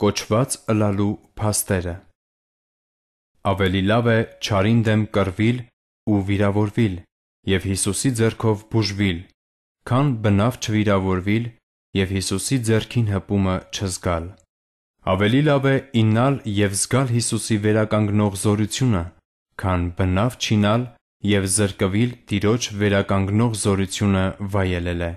կոչված ըլալու փաստերը։ Ավելի լավ է չարին դեմ կռվել ու վիրավորվել եւ Հիսուսի ձեռքով բուժվել, քան բնավ չվիրավորվել եւ Հիսուսի ձեռքին հպումը չզգալ։ Ավելի լավ է իննալ եւ զգալ Հիսուսի վերականգնող զորությունը, քան բնավ չինալ եւ զրկվել Տիրոջ վերականգնող զորությունը վայելել է։